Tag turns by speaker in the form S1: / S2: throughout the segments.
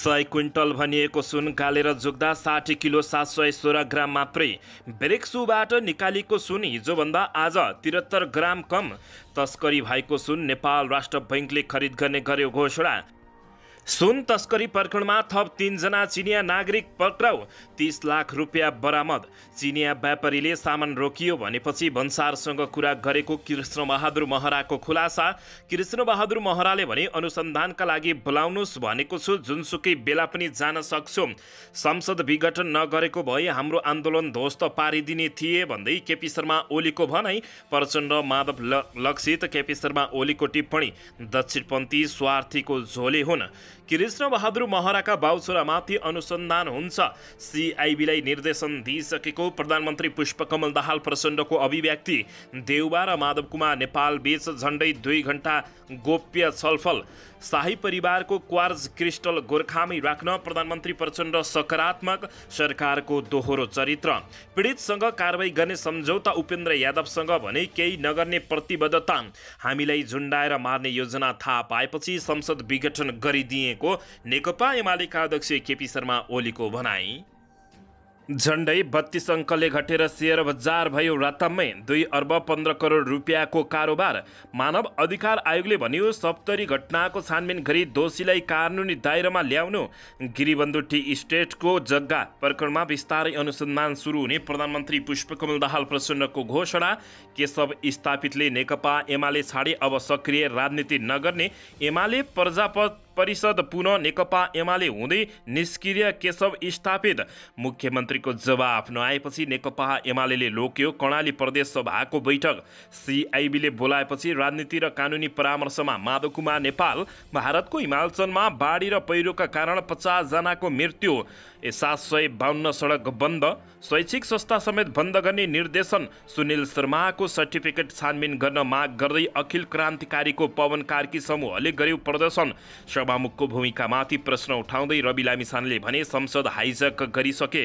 S1: सय क्विन्टल भनिएको सुन गालेर जोग्दा साठी किलो सात सय सोह्र ग्राम मात्रै ब्रेक्सुबाट निकालिएको सुन हिजोभन्दा आज त्रिहत्तर ग्राम कम तस्करी भएको सुन नेपाल राष्ट्र बैङ्कले खरिद गर्ने गर्यो घोषणा सुन तस्करी प्रकरणमा थप तिनजना चिनिया नागरिक पक्राउ तिस लाख रुपियाँ बरामद चिनिया व्यापारीले सामान रोकियो भनेपछि भन्सारसँग कुरा गरेको कृष्णबहादुर महराको खुलासा कृष्णबहादुर महराले भने अनुसन्धानका लागि बोलाउनुहोस् भनेको छु जुनसुकै बेला पनि जान सक्छु संसद विघटन नगरेको भए हाम्रो आन्दोलन ध्वस्त पारिदिने थिए भन्दै केपी शर्मा ओलीको भनाइ प्रचण्ड माधव लक्षित केपी शर्मा ओलीको टिप्पणी दक्षिणपन्थी स्वार्थीको झोले हुन् कृष्ण बहादुर महराका बाउछोरामाथि अनुसन्धान हुन्छ सिआइबीलाई निर्देशन दिइसकेको प्रधानमन्त्री पुष्पकमल दाहाल प्रचण्डको अभिव्यक्ति देउबा र माधव कुमार नेपाल बीच झन्डै दुई घण्टा गोप्य छलफल शाही परिवारको क्वार्ज क्रिस्टल गोर्खामै राख्न प्रधानमन्त्री प्रचण्ड सकारात्मक सरकारको दोहोरो चरित्र पीडितसँग कारवाही गर्ने सम्झौता उपेन्द्र यादवसँग भने केही नगर्ने प्रतिबद्धता हामीलाई झुन्डाएर मार्ने योजना थाहा पाएपछि संसद विघटन गरिदिए रहेको नेकपा एमालेका अध्यक्ष केपी शर्मा ओलीको भनाई झन्डै बत्तीस अङ्कले घटेर सेयर बजार भयो रातम्मै दुई अर्ब पन्ध्र करोड रुपियाँको कारोबार मानव अधिकार आयोगले भन्यो सप्तरी घटनाको छानबिन गरी दोषीलाई कानुनी दायरामा ल्याउनु गिरिबन्धु टी स्टेटको जग्गा प्रकरणमा बिस्तारै अनुसन्धान सुरु हुने प्रधानमन्त्री पुष्पकमल दाहाल प्रचण्डको घोषणा केशव स्थापितले नेकपा एमाले छाडे अब सक्रिय राजनीति नगर्ने एमाले प्रजापत परिषद पुनः नेकपा एमाले हुँदै निष्क्रिय केशव स्थापित मुख्यमन्त्रीको जवाफ नआएपछि नेकपा एमाले लोक्यो कर्णाली प्रदेश सभाको बैठक सिआइबीले बोलाएपछि राजनीति र कानुनी परामर्शमा माधव कुमार नेपाल भारतको हिमालचनमा बाढी र पहिरोका कारण पचासजनाको मृत्यु सात सय बाहन्न सडक बन्द शैक्षिक संस्था समेत बन्द गर्ने निर्देशन सुनिल शर्माको सर्टिफिकेट छानबिन गर्न माग गर्दै अखिल क्रान्तिकारीको पवन कार्की समूहले गर्यो प्रदर्शन सभामुखको भूमिकामाथि प्रश्न उठाउँदै रवि लामिछानेले भने संसद हाइजक गरिसके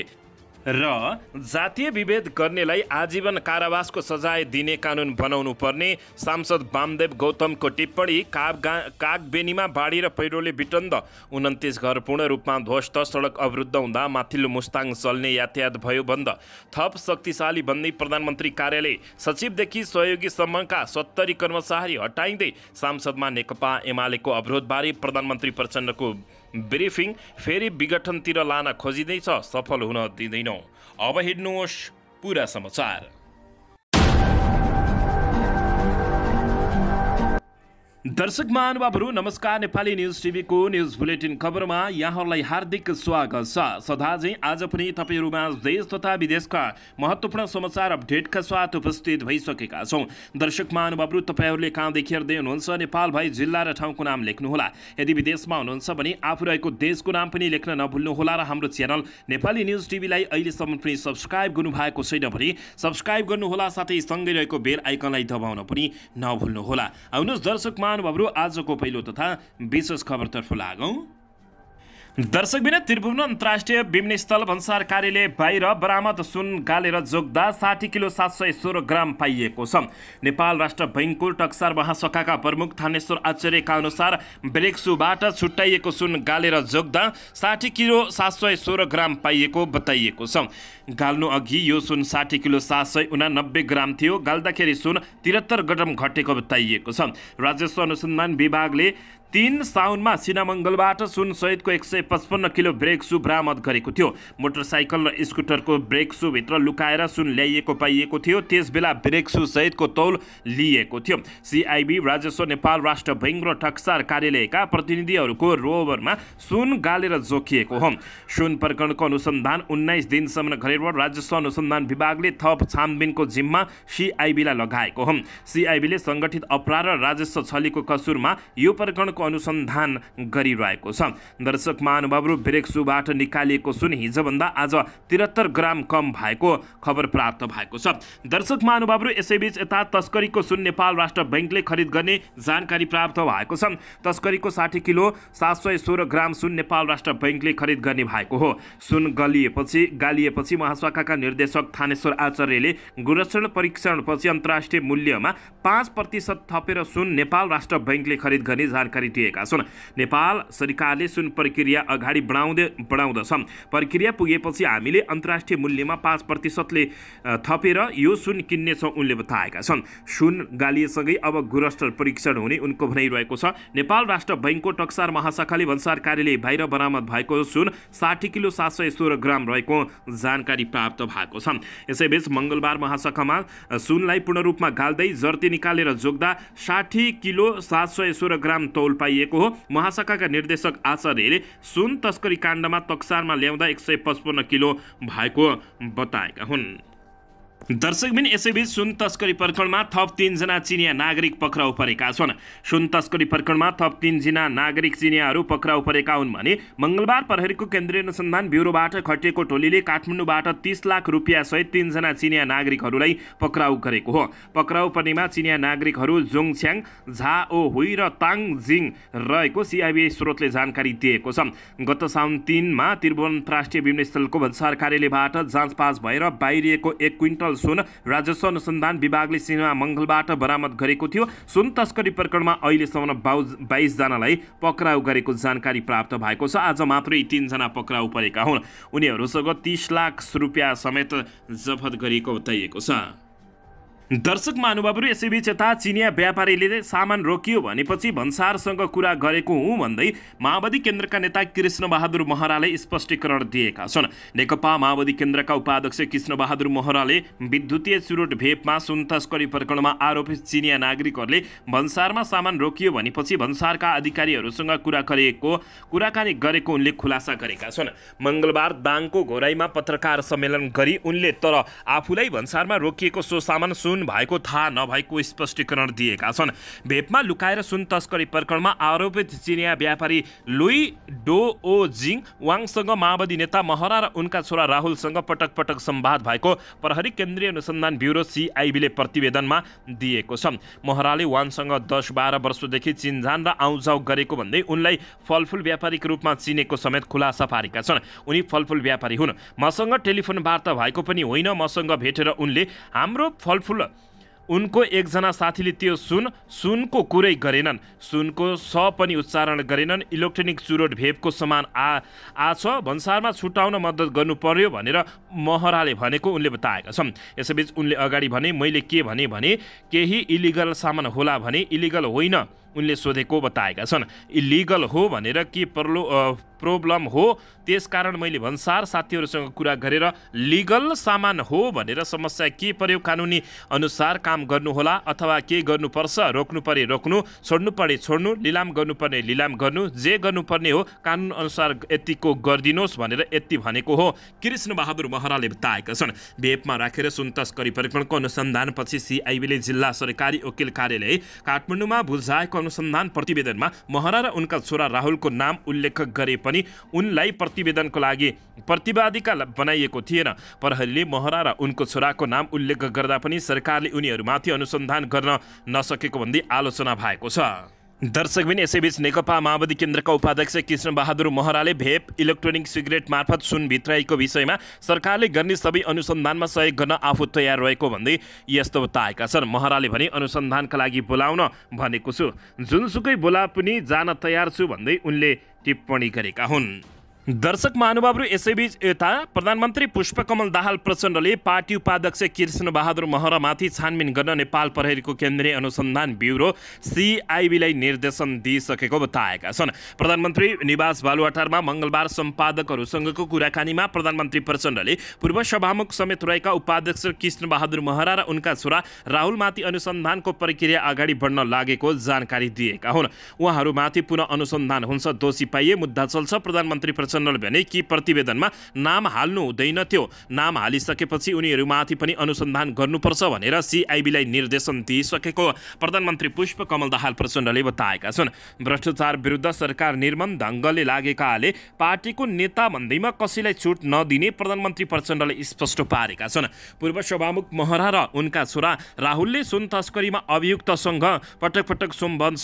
S1: र जातीय विभेद गर्नेलाई आजीवन कारावासको सजाय दिने कानुन बनाउनु पर्ने सांसद वामदेव गौतमको टिप्पणी काग कागबेनीमा बाढी र पहिरोले बिटन्द उन्तिस घर पूर्ण रूपमा ध्वस्त सडक अवरुद्ध हुँदा माथिल्लो मुस्ताङ चल्ने यातायात भयो बन्द थप शक्तिशाली भन्दै प्रधानमन्त्री कार्यालय सचिवदेखि सहयोगीसम्मका सत्तरी कर्मचारी हटाइँदै सांसदमा नेकपा एमालेको अवरोधबारे प्रधानमन्त्री प्रचण्डको ब्रिफिङ फेरि विघटनतिर लान खोजिँदैछ सफल हुन दिँदैनौँ अब हिँड्नुहोस् पुरा समाचार दर्शक महानुभावहरू नमस्कार नेपाली न्युज टिभीको न्युज बुलेटिन खबरमा यहाँहरूलाई हार्दिक स्वागत छ चाहिँ आज पनि तपाईँहरूमा देश तथा विदेशका महत्त्वपूर्ण समाचार अपडेटका साथ उपस्थित भइसकेका छौँ दर्शक महानुभावहरू तपाईँहरूले कहाँदेखि हेर्दै हुनुहुन्छ नेपाल भाइ जिल्ला र ठाउँको नाम लेख्नुहोला यदि विदेशमा हुनुहुन्छ भने आफू रहेको देशको नाम पनि लेख्न नभुल्नुहोला र हाम्रो च्यानल नेपाली न्युज टिभीलाई अहिलेसम्म पनि सब्सक्राइब गर्नुभएको छैन भने सब्सक्राइब गर्नुहोला साथै सँगै रहेको बेल आइकनलाई दबाउन पनि नभुल्नुहोला आउनुहोस् दर्शक महानुभावहरू आजको पहिलो तथा विशेष खबरतर्फ लागौँ दर्शक बिना त्रिभुवन अन्तर्राष्ट्रिय विमानस्थल भन्सार कार्यालय बाहिर बरामद सुन गालेर जोग्दा साठी किलो सात सय सोह्र ग्राम पाइएको छ नेपाल राष्ट्र बैङ्कको टक्सार महाशाखाका प्रमुख थानेश्वर आचार्यका अनुसार ब्रेक्सुबाट छुट्याइएको सुन गालेर जोग्दा साठी किलो सात सय सोह्र ग्राम पाइएको बताइएको छ गाल्नु अघि यो सुन साठी किलो सात सय उनानब्बे ग्राम थियो गाल्दाखेरि सुन त्रिहत्तर ग्राम घटेको बताइएको छ राजस्व अनुसन्धान विभागले तिन साउनमा सिनामङ्गलबाट सहितको एक सय पचपन्न किलो ब्रेक सु बरामद गरेको थियो मोटरसाइकल र स्कुटरको ब्रेक सुभित्र लुकाएर सुन ल्याइएको पाइएको थियो त्यसबेला ब्रेक सु सहितको तौल लिइएको थियो सिआइबी राजस्व नेपाल राष्ट्र बैङ्क र टक्सार कार्यालयका प्रतिनिधिहरूको रोभरमा सुन गालेर जोखिएको हो सुन प्रकरणको अनुसन्धान उन्नाइस दिनसम्म गरेर राजस्व अनुसन्धान विभागले थप छानबिनको जिम्मा सिआइबीलाई लगाएको हो सिआइबीले सङ्गठित अपराध र राजस्व छलीको कसुरमा यो प्रकरणको अनुसन्धान गरिरहेको छ दर्शक महानुभावहरू ब्रेक्सुबाट निकालिएको सुन हिजोभन्दा आज त्रिहत्तर ग्राम कम भएको खबर प्राप्त भएको छ दर्शक महानुभावहरू यसैबीच यता तस्करीको सुन नेपाल राष्ट्र ब्याङ्कले खरिद गर्ने जानकारी प्राप्त भएको छ तस्करीको साठी किलो सात सय सोह्र ग्राम सुन नेपाल राष्ट्र ब्याङ्कले खरिद गर्ने भएको हो सुन गलिएपछि गालिएपछि महाशाखाका निर्देशक थानेश्वर आचार्यले गुणस्तर परीक्षणपछि अन्तर्राष्ट्रिय मूल्यमा पाँच प्रतिशत थपेर सुन नेपाल राष्ट्र ब्याङ्कले खरिद गर्ने जानकारी भेटिएका छन् नेपाल सरकारले सुन प्रक्रिया अगाडि बढाउँदै बढाउँदछ प्रक्रिया पुगेपछि हामीले अन्तर्राष्ट्रिय मूल्यमा पाँच प्रतिशतले थपेर यो सुन किन्नेछौँ उनले बताएका छन् सुन गालिएसँगै अब गुरस्टर परीक्षण हुने उनको भनाइरहेको छ नेपाल राष्ट्र बैङ्कको टक्सार महाशाखाले भन्सार कार्यालय बाहिर बरामद भएको सुन साठी किलो सात सय सोह्र ग्राम रहेको जानकारी प्राप्त भएको छ यसैबीच मङ्गलबार महाशाखामा सुनलाई पूर्ण रूपमा गाल्दै जर्ती निकालेर जोग्दा साठी किलो सात सय सोह्र ग्राम तौल पाइएको हो महाशाखाका निर्देशक आचार्यले सुन तस्करी काण्डमा तक्सारमा ल्याउँदा एक सय पचपन्न किलो भएको बताएका हुन् दर्शकबिन यसैबीच सुन तस्करी प्रकरणमा थप तिनजना चिनिया नागरिक पक्राउ परेका छन् सुन तस्करी प्रकरणमा थप तिनजना नागरिक चिनियाहरू पक्राउ परेका हुन् भने मङ्गलबार प्रहरीको केन्द्रीय अनुसन्धान ब्युरोबाट खटिएको टोलीले काठमाडौँबाट तिस लाख रुपियाँसहित तिनजना चिनिया नागरिकहरूलाई पक्राउ गरेको हो पक्राउ पर्नेमा चिनिया नागरिकहरू जोङछ्याङ झाओ हुई र ताङ जिङ रहेको सिआइबी स्रोतले जानकारी दिएको छ गत साउन तिनमा त्रिभुवन राष्ट्रिय विमानस्थलको भन्सार कार्यालयबाट जाँचपाँच भएर बाहिरिएको एक क्विन्टल सुन राजस्व अनुसन्धान विभागले सिनेमा मङ्गलबाट बरामद गरेको थियो सुन तस्करी प्रकरणमा अहिलेसम्म बाउज बाइसजनालाई पक्राउ गरेको जानकारी प्राप्त भएको छ आज मात्रै तिनजना पक्राउ परेका हुन् उनीहरूसँग तिस लाख रुपियाँ समेत जफत गरिएको बताइएको छ दर्शक महानुभावहरू यसैबीच यता चिनिया व्यापारीले सामान रोकियो भनेपछि भन्सारसँग कुरा गरेको हुँ भन्दै माओवादी केन्द्रका नेता कृष्णबहादुर महराले स्पष्टीकरण दिएका छन् नेकपा माओवादी केन्द्रका उपाध्यक्ष कृष्णबहादुर महराले विद्युतीय चुरोट भेपमा सुन तस्करी प्रकरणमा आरोपित चिनिया नागरिकहरूले भन्सारमा सामान रोकियो भनेपछि भन्सारका अधिकारीहरूसँग कुरा गरेको कुराकानी गरेको उनले खुलासा गरेका छन् मङ्गलबार दाङको घोराईमा पत्रकार सम्मेलन गरी उनले तर आफूलाई भन्सारमा रोकिएको सो सामान भएको थाहा नभएको स्पष्टीकरण दिएका छन् भेपमा लुकाएर सुन तस्करी प्रकरणमा आरोपित चिनिया व्यापारी लुई डो ओ जिङ वाङसँग माओवादी नेता महरा र उनका छोरा राहुलसँग पटक पटक सम्वाद भएको प्रहरी केन्द्रीय अनुसन्धान ब्युरो सिआइबीले प्रतिवेदनमा दिएको छ महराले वाङसँग दस बाह्र वर्षदेखि चिनजान र आउजाउ गरेको भन्दै उनलाई फलफुल व्यापारीको रूपमा चिनेको समेत खुलासा पारेका छन् उनी फलफुल व्यापारी हुन् मसँग टेलिफोन वार्ता भएको पनि होइन मसँग भेटेर उनले हाम्रो फलफुल उनको एकजना साथीले त्यो सुन सुनको कुरै गरेनन् सुनको स पनि उच्चारण गरेनन् इलेक्ट्रोनिक चुरोट भेपको समान आ आ छ भन्सारमा छुटाउन मद्दत गर्नु पर्यो भनेर महराले भनेको उनले बताएका छन् यसैबीच उनले अगाडि भने मैले के भने केही इलिगल सामान होला भने इलिगल होइन उनले सोधेको बताएका छन् इलिगल हो भनेर के प्रलो प्रोब्लम हो त्यसकारण मैले भन्सार साथीहरूसँग कुरा गरेर लिगल सामान हो भनेर समस्या के पर्यो कानुनी अनुसार काम गर्नुहोला अथवा के गर्नुपर्छ रोक्नु परे रोक्नु छोड्नु परे छोड्नु लिलाम गर्नुपर्ने लिलाम गर्नु जे गर्नुपर्ने हो कानुन अनुसार यतिको गरिदिनुहोस् भनेर यति भनेको हो कृष्णबहादुर महराले बताएका छन् भेपमा राखेर सुन तस्करी परिक्रमको अनुसन्धानपछि सिआइबीले जिल्ला सरकारी वकिल कार्यालय काठमाडौँमा बुझाएको अनुसन्धान प्रतिवेदनमा महरा र उनका छोरा राहुलको नाम उल्लेख गरे पनि उनलाई प्रतिवेदनको लागि प्रतिवादीका बनाइएको थिएन प्रहरीले महरा र उनको छोराको नाम उल्लेख गर्दा पनि सरकारले उनीहरूमाथि अनुसन्धान गर्न नसकेको भन्दै आलोचना भएको छ दर्शकबिन यसैबीच नेकपा माओवादी केन्द्रका उपाध्यक्ष कृष्णबहादुर महराले भेप इलेक्ट्रोनिक सिगरेट मार्फत सुन भित्राइएको विषयमा सरकारले गर्ने सबै अनुसन्धानमा सहयोग गर्न आफू तयार रहेको भन्दै यस्तो बताएका छन् महराले भने अनुसन्धानका लागि बोलाउन भनेको छु जुनसुकै बोला पनि जान तयार छु भन्दै उनले टिप्पणी गरेका हुन् दर्शक महानुभावहरू यसैबीच यता प्रधानमन्त्री पुष्पकमल दाहाल प्रचण्डले पार्टी उपाध्यक्ष कृष्ण बहादुर महरामाथि छानबिन गर्न नेपाल प्रहरीको केन्द्रीय अनुसन्धान ब्युरो सिआइबीलाई निर्देशन दिइसकेको बताएका छन् प्रधानमन्त्री निवास बालुवाटारमा मङ्गलबार सम्पादकहरूसँगको कुराकानीमा प्रधानमन्त्री प्रचण्डले पूर्व सभामुख समेत रहेका उपाध्यक्ष कृष्ण बहादुर महरा र उनका छोरा राहुलमाथि अनुसन्धानको प्रक्रिया अगाडि बढ्न लागेको जानकारी दिएका हुन् उहाँहरूमाथि पुनः अनुसन्धान हुन्छ दोषी पाइए मुद्दा चल्छ प्रधानमन्त्री प्रचण्डले भने कि प्रतिवेदनमा नाम हाल्नु हुँदैन थियो नाम हालिसकेपछि उनीहरूमाथि पनि अनुसन्धान गर्नुपर्छ भनेर सिआइबीलाई निर्देशन दिइसकेको प्रधानमन्त्री पुष्प कमल दाहाल प्रचण्डले बताएका छन् भ्रष्टाचार विरुद्ध सरकार निर्मम ढङ्गले लागेकाले पार्टीको नेता भन्दैमा कसैलाई छुट नदिने प्रधानमन्त्री प्रचण्डले स्पष्ट पारेका छन् पूर्व सभामुख महरा र उनका छोरा राहुलले सुन तस्करीमा अभियुक्तसँग पटक पटक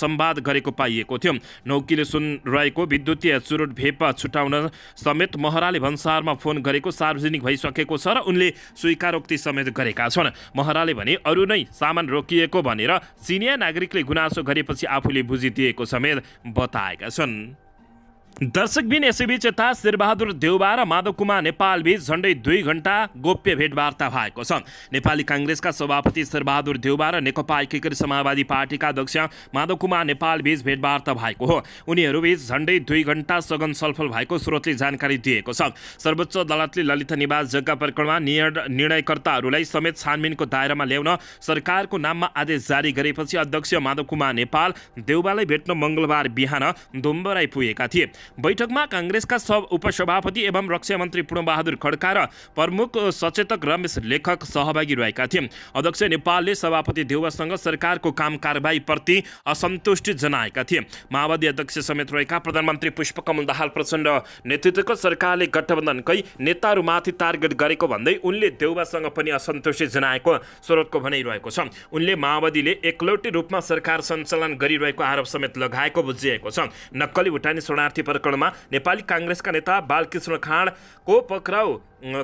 S1: सम्वाद गरेको पाइएको थियो नौकीले सुन रहेको विद्युतीय चुरोट भेप छुटाउन समेत महराले भन्सारमा फोन गरेको सार्वजनिक भइसकेको छ र उनले स्वीकारोक्ति समेत गरेका छन् महराले भने अरू नै सामान रोकिएको भनेर चिनिया नागरिकले गुनासो गरेपछि आफूले बुझिदिएको समेत बताएका छन् दर्शकबिन यसैबीच यता शेरबहादुर देउबा र माधव कुमार नेपालबीच झन्डै दुई घन्टा गोप्य भेटवार्ता भएको छ नेपाली काङ्ग्रेसका सभापति शेरबहादुर देउबा र नेकपा एकीकृत समाजवादी पार्टीका अध्यक्ष माधव कुमार नेपालबीच भेटवार्ता भएको हो उनीहरूबीच झन्डै दुई घन्टा सघन सलफल भएको स्रोतले जानकारी दिएको छ सर्वोच्च अदालतले ललित निवास जग्गा प्रकरणमा निर्णयकर्ताहरूलाई समेत छानबिनको दायरामा ल्याउन सरकारको नाममा आदेश जारी गरेपछि अध्यक्ष माधव कुमार नेपाल देउबालाई भेट्न मङ्गलबार बिहान धुम्बराई पुगेका थिए बैठकमा काङ्ग्रेसका सब उपसभापति एवं रक्षा मन्त्री पूर्णबहादुर खड्का र प्रमुख सचेतक रमेश लेखक सहभागी रहेका थिए अध्यक्ष नेपालले सभापति देउवासँग सरकारको काम कारवाहीप्रति असन्तुष्टि जनाएका थिए माओवादी अध्यक्ष समेत रहेका प्रधानमन्त्री पुष्पकमल दाहाल प्रचण्ड नेतृत्वको सरकारले गठबन्धनकै नेताहरूमाथि टार्गेट गरेको भन्दै उनले देउबासँग पनि असन्तुष्टि जनाएको स्रोतको भनाइरहेको छ उनले माओवादीले एकलौटी रूपमा सरकार सञ्चालन गरिरहेको आरोप समेत लगाएको बुझिएको छ नक्कली भुटानी शरणार्थी प्रकरणमा नेपाली काङ्ग्रेसका नेता बालकृष्ण खाँडको पक्राउ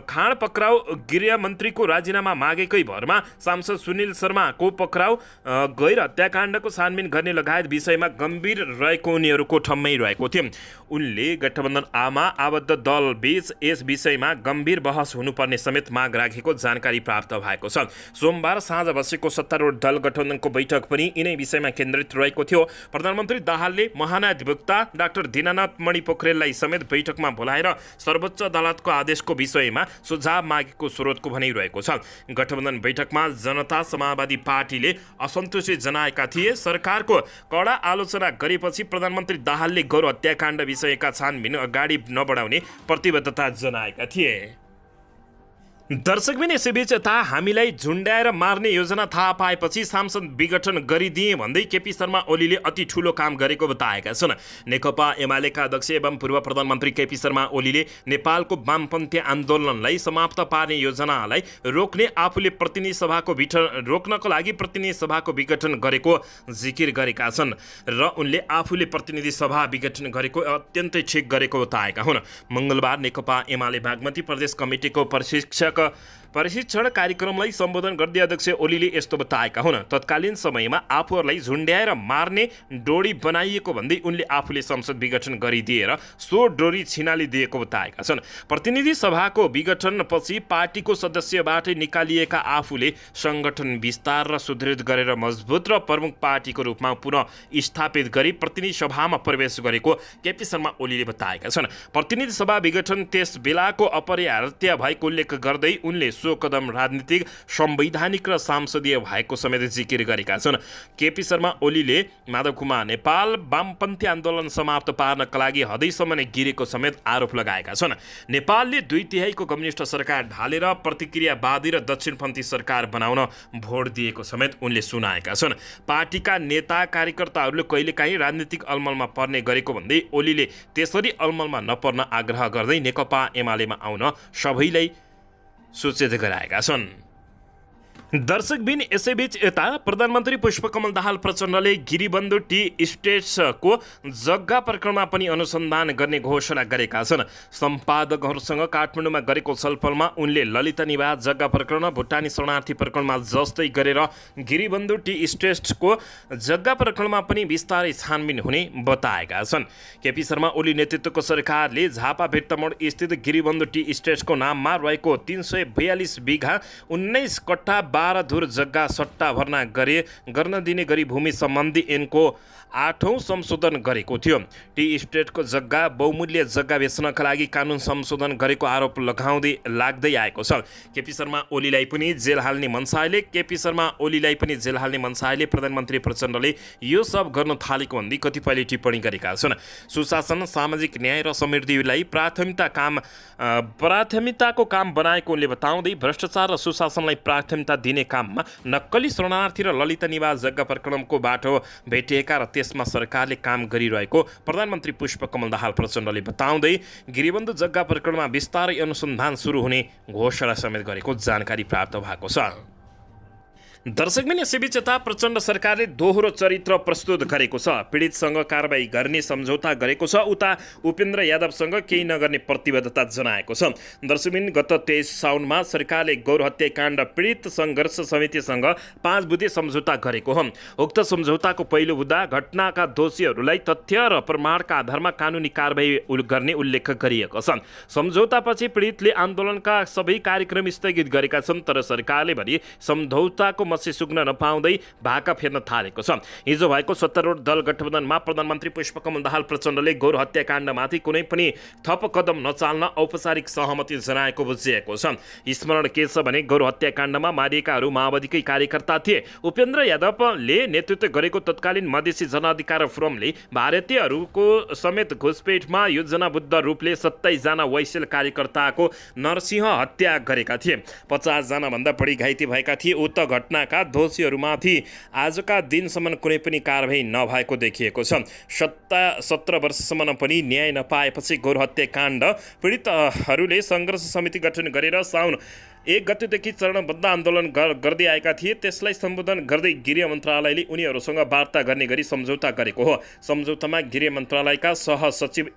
S1: खाँड पक्राउ गृहमन्त्रीको राजीनामा मागेकै भरमा सांसद सुनिल शर्माको पक्राउ गैर हत्याकाण्डको छानबिन गर्ने लगायत विषयमा गम्भीर रहेको उनीहरूको ठम्मै रहेको थियो उनले गठबन्धन आमा आबद्ध दल बीच यस विषयमा गम्भीर बहस हुनुपर्ने समेत माग राखेको जानकारी प्राप्त भएको छ सोमबार साँझ बसेको सत्तारूढ दल गठबन्धनको बैठक पनि यिनै विषयमा केन्द्रित रहेको थियो प्रधानमन्त्री दाहालले महानाधिवक्ता डाक्टर दिनानाथ मणि पोखरेललाई समेत बैठकमा बोलाएर सर्वोच्च अदालतको आदेशको विषय विषयमा सुझाव मागेको स्रोतको भनिरहेको छ गठबन्धन बैठकमा जनता समाजवादी पार्टीले असन्तुष्टि जनाएका थिए सरकारको कडा आलोचना गरेपछि प्रधानमन्त्री दाहालले गौरव हत्याकाण्ड विषयका छानबिन अगाडि नबढाउने प्रतिबद्धता जनाएका थिए दर्शकबिन यसैबीच यता हामीलाई झुन्ड्याएर मार्ने योजना थाहा पाएपछि सांसद विघटन गरिदिए भन्दै केपी शर्मा ओलीले अति ठुलो काम गरेको बताएका छन् नेकपा एमालेका अध्यक्ष एवं पूर्व प्रधानमन्त्री केपी शर्मा ओलीले नेपालको वामपन्थी आन्दोलनलाई समाप्त पार्ने योजनालाई रोक्ने आफूले प्रतिनिधि सभाको विठ रोक्नको लागि प्रतिनिधि सभाको विघटन गरेको जिकिर गरेका छन् र उनले आफूले प्रतिनिधि सभा विघटन गरेको अत्यन्तै ठिक गरेको बताएका हुन् मङ्गलबार नेकपा एमाले बागमती प्रदेश कमिटीको प्रशिक्षक ka प्रशिक्षण कार्यक्रमलाई सम्बोधन गर्दै अध्यक्ष ओलीले यस्तो बताएका हुन् तत्कालीन समयमा आफूहरूलाई झुन्ड्याएर मार्ने डोरी बनाइएको भन्दै उनले आफूले संसद विघटन गरिदिएर सो डोरी छिनाली दिएको बताएका छन् प्रतिनिधि सभाको विघटनपछि पार्टीको सदस्यबाटै निकालिएका आफूले सङ्गठन विस्तार र सुदृढ गरेर मजबुत र प्रमुख पार्टीको रूपमा पुनः स्थापित गरी प्रतिनिधि सभामा प्रवेश गरेको केपी शर्मा ओलीले बताएका छन् प्रतिनिधि सभा विघटन त्यस बेलाको अपरिहार्य भएको उल्लेख गर्दै उनले सो कदम राजनीतिक संवैधानिक र सांसदीय भएको समेत जिकिर गरेका छन् केपी शर्मा ओलीले माधव कुमार नेपाल वामपन्थी आन्दोलन समाप्त पार्नका लागि हदैसम्म नै गिरेको समेत आरोप लगाएका छन् नेपालले दुई तिहाईको कम्युनिष्ट सरकार ढालेर प्रतिक्रियावादी र दक्षिणपन्थी सरकार बनाउन भोट दिएको समेत उनले सुनाएका छन् पार्टीका नेता कार्यकर्ताहरूले कहिलेकाहीँ राजनीतिक अलमलमा पर्ने गरेको भन्दै ओलीले त्यसरी अलमलमा नपर्न आग्रह गर्दै नेकपा एमालेमा आउन सबैलाई सूचित गराएका छन् दर्शकबिन यसैबीच यता प्रधानमन्त्री पुष्पकमल दाहाल प्रचण्डले गिरिबन्धु टी स्टेट्सको जग्गा प्रकरणमा पनि अनुसन्धान गर्ने घोषणा गरेका छन् सम्पादकहरूसँग काठमाडौँमा गरेको छलफलमा उनले ललिता निवास जग्गा प्रकरण भुटानी शरणार्थी प्रकरणमा जस्तै गरेर गिरिबन्धु टी स्टेट्सको जग्गा प्रकरणमा पनि बिस्तारै छानबिन हुने बताएका छन् केपी शर्मा ओली नेतृत्वको सरकारले झापा भित्तमोड स्थित गिरिबन्धु टी स्टेट्सको नाममा रहेको तिन सय बयालिस बिघा उन्नाइस कट्ठा बाह्र धुर जग्गा सट्टा भर्ना गरे गर्न दिने गरी भूमि सम्बन्धी ऐनको आठौँ संशोधन गरेको थियो टी स्टेटको जग्गा बहुमूल्य जग्गा बेच्नका लागि कानुन संशोधन गरेको आरोप लगाउँदै लाग्दै आएको छ केपी शर्मा ओलीलाई पनि जेल हाल्ने मनसायले केपी शर्मा ओलीलाई पनि जेल हाल्ने मनसायले प्रधानमन्त्री प्रचण्डले यो सब गर्न थालेको भन्दै कतिपयले टिप्पणी गरेका छन् सुशासन सामाजिक न्याय र समृद्धिलाई प्राथमिकता काम प्राथमिकताको काम बनाएको उनले बताउँदै भ्रष्टाचार र सुशासनलाई प्राथमिकता दिने काममा नक्कली शरणार्थी र ललित निवास जग्गा प्रक्रमको बाटो भेटिएका र त्यसमा सरकारले काम गरिरहेको प्रधानमन्त्री पुष्पकमल दाहाल प्रचण्डले बताउँदै गिरिबन्धु जग्गा प्रकरणमा बिस्तारै अनुसन्धान सुरु हुने घोषणा समेत गरेको जानकारी प्राप्त भएको छ दर्शकबिन यसैबीच यता प्रचण्ड सरकारले दोहोरो चरित्र प्रस्तुत गरेको छ पीडितसँग कारवाही गर्ने सम्झौता गरेको छ उता उपेन्द्र यादवसँग केही नगर्ने प्रतिबद्धता जनाएको छ दर्शकबिन गत तेइस साउनमा सरकारले गौर हत्याकाण्ड पीडित सङ्घर्ष समितिसँग पाँच बुधे सम्झौता गरेको हो उक्त सम्झौताको पहिलो हुँदा घटनाका दोषीहरूलाई तथ्य र प्रमाणका आधारमा कानुनी कारवाही गर्ने उल्लेख गरिएको छ सम्झौतापछि पीडितले आन्दोलनका सबै कार्यक्रम स्थगित गरेका छन् तर सरकारले भने सम्झौताको समस्या सुक्न नपाउँदै भाका फेर्न थालेको छ हिजो भएको सत्तारूढ दल गठबन्धनमा प्रधानमन्त्री पुष्पकमल दाहाल प्रचण्डले गौर हत्याकाण्डमाथि कुनै पनि थप कदम नचाल्न औपचारिक सहमति जनाएको बुझिएको छ स्मरण के छ भने गौर हत्याकाण्डमा मारिएकाहरू माओवादीकै कार्यकर्ता थिए उपेन्द्र यादवले नेतृत्व गरेको तत्कालीन मधेसी जनाधिकार फोरमले भारतीयहरूको समेत घुसपेटमा योजनाबद्ध रूपले सत्ताइसजना वैसेल कार्यकर्ताको नरसिंह हत्या गरेका थिए पचासजना भन्दा बढी घाइते भएका थिए उक्त घटना घटनाका दोषीहरूमाथि आजका दिनसम्म कुनै पनि कारवाही नभएको देखिएको छ सत्ता सत्र वर्षसम्म पनि न्याय नपाएपछि हत्याकाण्ड पीडितहरूले सङ्घर्ष समिति गठन गरेर साउन एक गतेदेखि चरणबद्ध आन्दोलन गर्दै आएका थिए त्यसलाई सम्बोधन गर्दै गृह मन्त्रालयले उनीहरूसँग वार्ता गर्ने गरी सम्झौता गरेको हो सम्झौतामा गृह मन्त्रालयका सहसचिव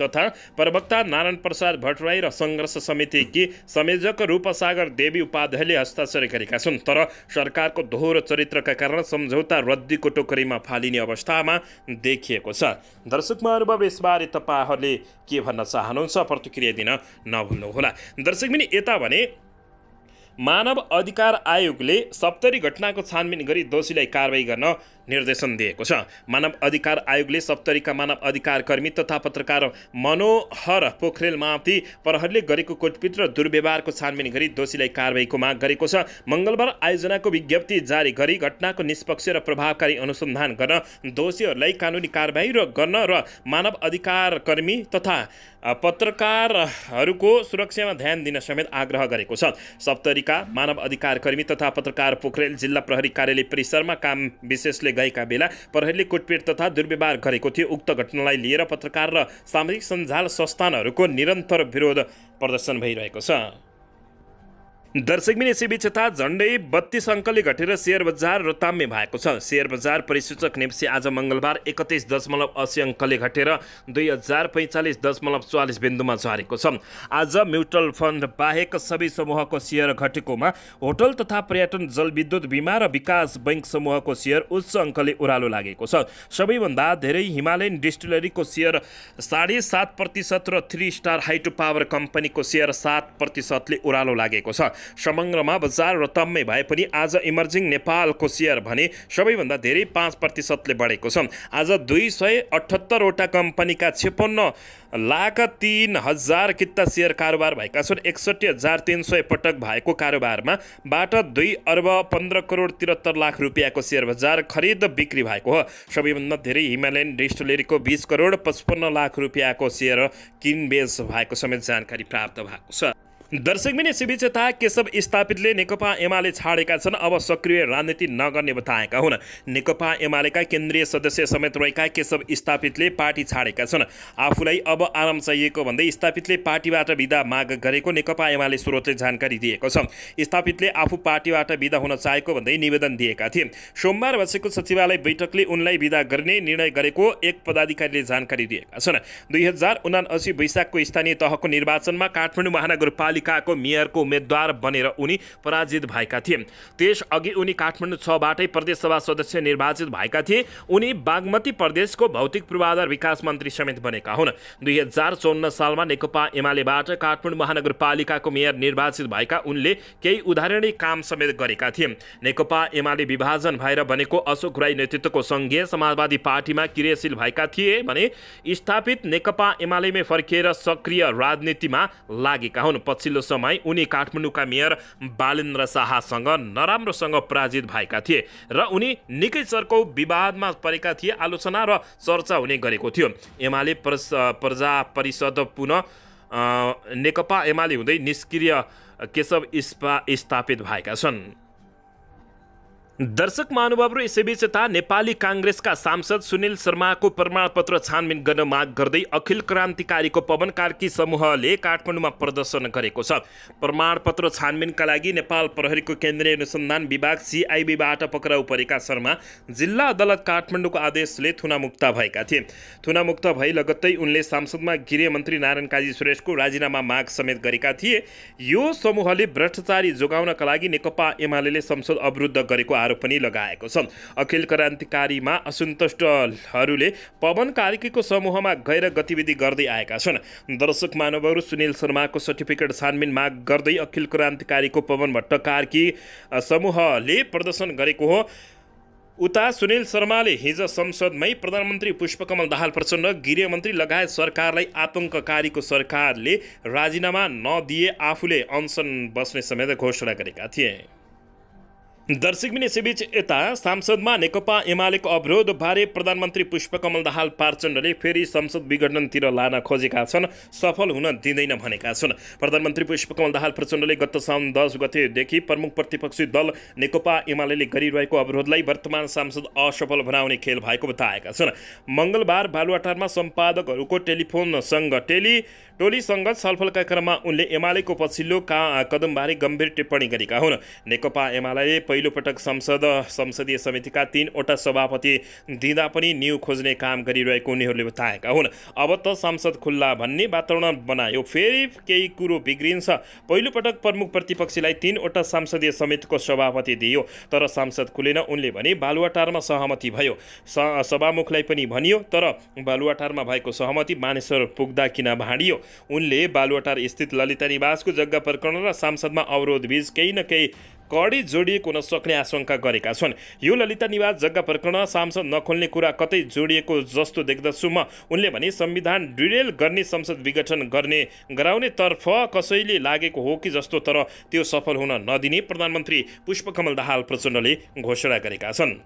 S1: तथा प्रवक्ता नारायण प्रसाद भट्टराई र सङ्घर्ष समितिकी संयोजक रूपसागर देवी उपाध्यायले हस्ताक्षर गरेका छन् तर सरकारको दोहोरो चरित्रका कारण सम्झौता रद्दीको टोकरीमा फालिने अवस्थामा देखिएको छ दर्शक महानुभव यसबारे तपाईँहरूले के भन्न चाहनुहुन्छ प्रतिक्रिया दिन नभुल्नुहोला दर्शक पनि यता भने मानव अधिकार आयोगले सप्तरी घटनाको छानबिन गरी दोषीलाई कारवाही गर्न निर्देशन दिएको छ मानव अधिकार आयोगले सप्तरीका मानव अधिकार कर्मी तथा पत्रकार मनोहर पोखरेलमाथि प्रहरीले प्रहरले गरेको कोटपिट र दुर्व्यवहारको छानबिन गरी दोषीलाई कारवाहीको माग गरेको छ मङ्गलबार आयोजनाको विज्ञप्ति जारी गरी घटनाको निष्पक्ष र प्रभावकारी अनुसन्धान गर्न दोषीहरूलाई कानुनी कारवाही र गर्न र मानव अधिकार कर्मी तथा पत्रकारहरूको सुरक्षामा ध्यान दिन समेत आग्रह गरेको छ सप्तरीका मानव अधिकार कर्मी तथा पत्रकार पोखरेल जिल्ला प्रहरी कार्यालय परिसरमा काम विशेषले विदाईका बेला प्रहरीले कुटपिट तथा दुर्व्यवहार गरेको थियो उक्त घटनालाई लिएर पत्रकार र सामाजिक सञ्जाल संस्थानहरूको निरन्तर विरोध प्रदर्शन भइरहेको छ दर्शकबिन यसैबीच यता झन्डै बत्तीस अङ्कले घटेर सेयर बजार रोताम्य भएको छ सेयर बजार परिसूचक नेप्सी आज मङ्गलबार एकतिस दशमलव असी अङ्कले घटेर दुई हजार पैँचालिस दशमलव चौवालिस बिन्दुमा झरेको छ आज म्युचुअल फन्ड बाहेक सबै समूहको सेयर घटेकोमा होटल तथा पर्यटन जलविद्युत बिमा र विकास बैङ्क समूहको सेयर उच्च अङ्कले उरालो लागेको छ सबैभन्दा धेरै हिमालयन डिस्टिलरीको सेयर साढे सात प्रतिशत र थ्री स्टार हाइड्रो पावर कम्पनीको सेयर सात प्रतिशतले उरालो लागेको छ समग्रमा बजार र तम्मै भए पनि आज इमर्जिङ नेपालको सेयर भने सबैभन्दा धेरै पाँच प्रतिशतले बढेको छ आज दुई सय अठहत्तरवटा कम्पनीका छेपन्न लाख तिन हजार किता सेयर कारोबार भएका छन् एकसट्ठी हजार तिन सय पटक भएको कारोबारमा बाट दुई अर्ब पन्ध्र करोड त्रिहत्तर लाख रुपियाँको सेयर बजार खरिद बिक्री भएको हो सबैभन्दा धेरै हिमालयन डिस्टलेरीको बिस करोड पचपन्न लाख रुपियाँको सेयर किनबेच भएको समेत जानकारी प्राप्त भएको छ दर्शक सिबी शिविचेता केशव स्थापितले नेकपा एमाले छाडेका छन् अब सक्रिय राजनीति नगर्ने बताएका हुन् नेकपा एमालेका केन्द्रीय सदस्य समेत रहेका केशव स्थापितले पार्टी छाडेका छन् आफूलाई अब आराम चाहिएको भन्दै स्थापितले पार्टीबाट विदा माग गरेको नेकपा एमाले स्रोतले जानकारी दिएको छ स्थापितले आफू पार्टीबाट विदा हुन चाहेको भन्दै निवेदन दिएका थिए सोमबार बसेको सचिवालय बैठकले उनलाई विदा गर्ने निर्णय गरेको एक पदाधिकारीले जानकारी दिएका छन् दुई हजार उनासी वैशाखको स्थानीय तहको निर्वाचनमा काठमाडौँ महानगरपालिका पालिकाको मेयरको उम्मेद्वार बनेर उनी पराजित भएका थिए त्यसअघि उनी काठमाडौँ छबाटै प्रदेशसभा सदस्य निर्वाचित भएका थिए उनी बागमती प्रदेशको भौतिक पूर्वाधार विकास मन्त्री समेत बनेका हुन् दुई हजार चौन्न सालमा नेकपा एमालेबाट काठमाडौँ महानगरपालिकाको मेयर निर्वाचित भएका उनले केही उदाहरणीय काम समेत गरेका थिए नेकपा एमाले विभाजन भएर बनेको अशोक राई नेतृत्वको सङ्घीय समाजवादी पार्टीमा क्रियाशील भएका थिए भने स्थापित नेकपा एमालेमै फर्किएर सक्रिय राजनीतिमा लागेका हुन् पछि पछिल्लो समय उनी काठमाडौँका मेयर बालेन्द्र शाहसँग नराम्रोसँग पराजित भएका थिए र उनी निकै चर्को विवादमा परेका थिए आलोचना र चर्चा हुने गरेको थियो एमाले प्रजा परिषद पुनः नेकपा एमाले हुँदै निष्क्रिय केशव स्थापित भएका छन् दर्शक महानुभावहरू यसैबीच यता नेपाली काङ्ग्रेसका सांसद सुनिल शर्माको प्रमाणपत्र छानबिन गर्न माग गर्दै अखिल क्रान्तिकारीको पवन कार्की समूहले काठमाडौँमा प्रदर्शन गरेको छ प्रमाणपत्र छानबिनका लागि नेपाल प्रहरीको केन्द्रीय अनुसन्धान विभाग सिआइबीबाट पक्राउ परेका शर्मा जिल्ला अदालत काठमाडौँको आदेशले थुनामुक्त भएका थिए थुनामुक्त भई लगत्तै उनले सांसदमा गृहमन्त्री नारायण काजी सुरेशको राजीनामा माग समेत गरेका थिए यो समूहले भ्रष्टाचारी जोगाउनका लागि नेकपा एमाले संसद अवरुद्ध गरेको आरोप आरोप पनि लगाएको छ अखिल क्रान्तिकारीमा असन्तुष्टहरूले पवन कार्कीको समूहमा गएर गतिविधि गर्दै आएका छन् दर्शक मानवहरू सुनिल शर्माको सर्टिफिकेट छानबिन माग गर्दै अखिल क्रान्तिकारीको पवन भट्ट कार्की समूहले प्रदर्शन गरेको हो उता सुनिल शर्माले हिज संसदमै प्रधानमन्त्री पुष्पकमल दाहाल प्रचण्ड गृहमन्त्री लगायत सरकारलाई आतंककारीको सरकारले राजीनामा नदिए आफूले अनसन बस्ने समेत घोषणा गरेका थिए दर्शक मिनी यसैबीच यता सांसदमा नेकपा एमालेको अवरोध बारे प्रधानमन्त्री पुष्पकमल दाहाल पार्चण्डले फेरि संसद विघटनतिर लान खोजेका छन् सफल हुन दिँदैन भनेका छन् प्रधानमन्त्री पुष्पकमल दाहाल प्रचण्डले गत साउन दस गतेदेखि प्रमुख प्रतिपक्षी दल नेकपा एमाले गरिरहेको अवरोधलाई वर्तमान सांसद असफल बनाउने खेल भएको बताएका छन् मङ्गलबार बालुवाटारमा सम्पादकहरूको टेलिफोनसँग टेली टोलीसँग छलफलका क्रममा उनले एमालेको पछिल्लो का कदमबारे गम्भीर टिप्पणी गरेका हुन् नेकपा एमाले पहिलोपटक संसद संसदीय समितिका तिनवटा सभापति दिँदा पनि न्यु खोज्ने काम गरिरहेको उनीहरूले बताएका हुन् अब त संसद खुल्ला भन्ने वातावरण बनायो फेरि केही कुरो बिग्रिन्छ पहिलोपटक प्रमुख प्रतिपक्षीलाई तिनवटा संसदीय समितिको सभापति दियो तर संसद खुलेन उनले भने बालुवाटारमा सहमति भयो सभामुखलाई पनि भनियो तर बालुवाटारमा भएको सहमति मानेश्वर पुग्दा किन भाँडियो उनले बालुवाटार स्थित ललिता निवासको जग्गा प्रकरण र सांसदमा अवरोध बीच केही न केही कडी जोडिएको हुन सक्ने आशंका गरेका छन् यो ललिता निवास जग्गा प्रकरण सांसद नखोल्ने कुरा कतै जोडिएको जस्तो देख्दछु म उनले भने संविधान डिरेल गर्ने संसद विघटन गर्ने गराउने तर्फ कसैले लागेको हो कि जस्तो तर त्यो सफल हुन नदिने प्रधानमन्त्री पुष्पकमल दाहाल प्रचण्डले घोषणा गरेका छन्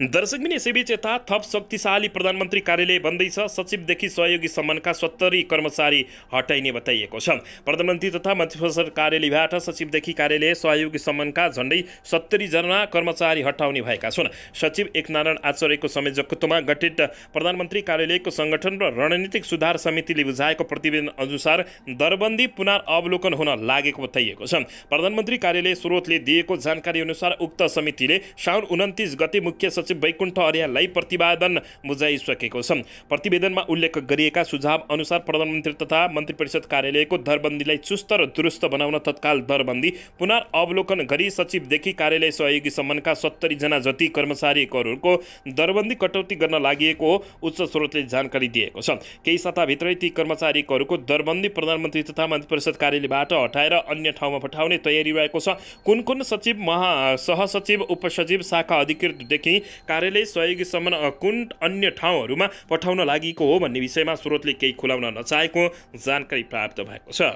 S1: दर्शक पनि यसैबीच यता थप शक्तिशाली प्रधानमन्त्री कार्यालय बन्दैछ सचिवदेखि सहयोगी सम्मानका सत्तरी कर्मचारी हटाइने बताइएको छ प्रधानमन्त्री तथा मन्त्रीपरिषद कार्यालयबाट सचिवदेखि कार्यालय सहयोगी सम्मानका झन्डै सत्तरीजना कर्मचारी हटाउने भएका छन् सचिव एकनारायण आचार्यको संयोजकत्वमा गठित प्रधानमन्त्री कार्यालयको सङ्गठन र रणनीतिक सुधार समितिले बुझाएको प्रतिवेदन अनुसार दरबन्दी पुनरावलोकन हुन लागेको बताइएको छ प्रधानमन्त्री कार्यालय स्रोतले दिएको जानकारी अनुसार उक्त समितिले साउन उन्तिस गते मुख्य सचिव सचिव वैकुण्ठ अर्याललाई प्रतिवेदन बुझाइसकेको छ प्रतिवेदनमा उल्लेख गरिएका सुझाव अनुसार प्रधानमन्त्री तथा मन्त्री परिषद कार्यालयको दरबन्दीलाई चुस्त र दुरुस्त बनाउन तत्काल दरबन्दी पुनर अवलोकन गरी सचिवदेखि कार्यालय सहयोगीसम्मका सत्तरीजना जति कर्मचारीहरूको दरबन्दी कटौती गर्न लागि उच्च स्रोतले जानकारी दिएको छ केही सत्ताभित्रै ती कर्मचारीहरूको दरबन्दी प्रधानमन्त्री तथा मन्त्री परिषद कार्यालयबाट हटाएर अन्य ठाउँमा पठाउने तयारी रहेको छ कुन कुन सचिव महा सहसचिव उपसचिव शाखा अधिकृतदेखि कार्यालय सहयोगीसम्म कुन अन्य ठाउँहरूमा पठाउन लागेको हो भन्ने विषयमा स्रोतले केही खुलाउन नचाहेको जानकारी प्राप्त भएको छ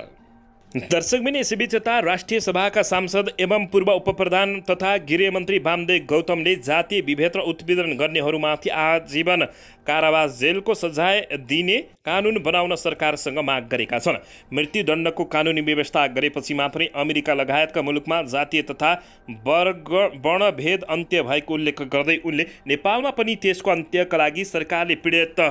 S1: दर्शकबिन यसैबीच यता राष्ट्रिय सभाका सांसद एवं पूर्व उपप्रधान तथा गृहमन्त्री वामदेव गौतमले जातीय विभेद र उत्पीडन गर्नेहरूमाथि आजीवन कारावास जेलको सजाय दिने कानुन बनाउन सरकारसँग माग गरेका छन् मृत्युदण्डको कानुनी व्यवस्था गरेपछि मात्रै अमेरिका लगायतका मुलुकमा जातीय तथा वर्ग वर्णभेद अन्त्य भएको उल्लेख गर्दै उनले नेपालमा पनि त्यसको अन्त्यका लागि सरकारले पीडित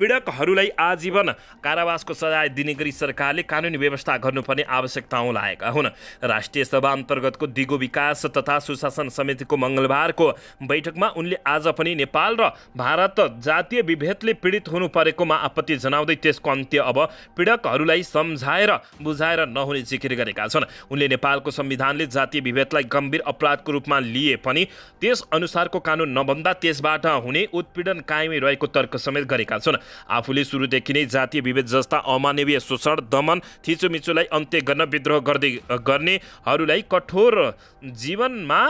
S1: पीडकहरूलाई आजीवन कारावासको सजाय दिने गरी सरकारले कानुनी व्यवस्था गर्नुपर्ने आवश्यकता लागेका हुन् राष्ट्रिय सभा अन्तर्गतको दिगो विकास तथा सुशासन समितिको मङ्गलबारको बैठकमा उनले आज पनि नेपाल र भारत जातीय विभेदले पीडित हुनु परेकोमा आपत्ति जनाउँदै त्यसको अन्त्य अब पीडकहरूलाई सम्झाएर बुझाएर नहुने जिकिर गरेका छन् उनले नेपालको संविधानले जातीय विभेदलाई गम्भीर अपराधको रूपमा लिए पनि त्यस अनुसारको कानुन नभन्दा त्यसबाट हुने उत्पीडन कायमै रहेको तर्क समेत गरेका छन् आफूले सुरुदेखि नै जातीय विभेद जस्ता अमानवीय शोषण दमन थिचोमिचोलाई अन्त्य गर्न विद्रोह गर्दै गर्नेहरूलाई कठोर जीवनमा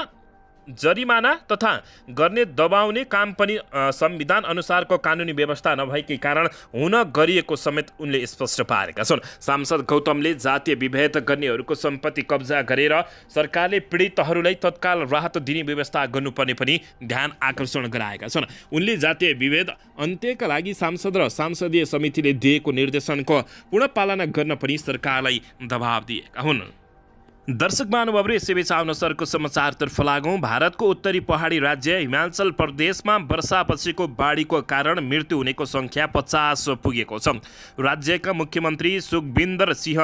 S1: जरिमाना तथा गर्ने दबाउने काम पनि संविधान अनुसारको कानुनी व्यवस्था नभएकै कारण हुन गरिएको समेत उनले स्पष्ट पारेका छन् सांसद गौतमले जातीय विभेद गर्नेहरूको सम्पत्ति कब्जा गरेर सरकारले पीडितहरूलाई तत्काल राहत दिने व्यवस्था गर्नुपर्ने पनि ध्यान आकर्षण गराएका छन् उनले जातीय विभेद अन्त्यका लागि सांसद र संसदीय समितिले दिएको निर्देशनको पुनः पालना गर्न पनि सरकारलाई दबाव दिएका हुन् दर्शक महानुभावहरू यसैबीच आउन सरको समाचारतर्फ लागौँ भारतको उत्तरी पहाडी राज्य हिमाचल प्रदेशमा वर्षापछिको बाढीको कारण मृत्यु हुनेको सङ्ख्या पचास पुगेको छ राज्यका मुख्यमन्त्री सुखविन्दर सिंह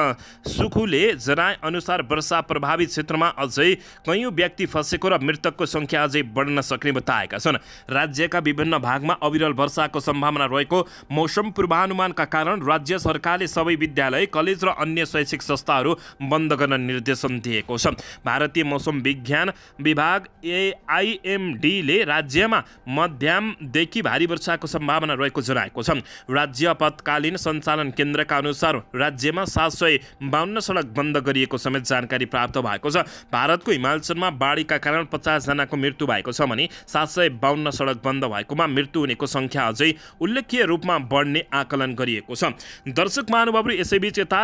S1: सुखुले जनाए अनुसार वर्षा प्रभावित क्षेत्रमा अझै कैयौँ व्यक्ति फँसेको र मृतकको सङ्ख्या अझै बढ्न सक्ने बताएका छन् राज्यका विभिन्न भागमा अविरल वर्षाको सम्भावना रहेको मौसम पूर्वानुमानका कारण राज्य सरकारले सबै विद्यालय कलेज र अन्य शैक्षिक संस्थाहरू बन्द गर्न निर्देश अनुमोदन दिएको छ भारतीय मौसम विज्ञान विभाग एआइएमडीले राज्यमा मध्यमदेखि भारी वर्षाको सम्भावना रहेको जनाएको छ राज्य आपतकालीन सञ्चालन केन्द्रका अनुसार राज्यमा सात सय बाहन्न सडक बन्द गरिएको समेत जानकारी प्राप्त भएको छ भारतको हिमाचलमा बाढीका कारण पचासजनाको मृत्यु भएको छ भने सात सय बाहन्न सडक बन्द भएकोमा मृत्यु हुनेको सङ्ख्या अझै उल्लेखीय रूपमा बढ्ने आकलन गरिएको छ दर्शक महानुभावहरू यसैबीच यता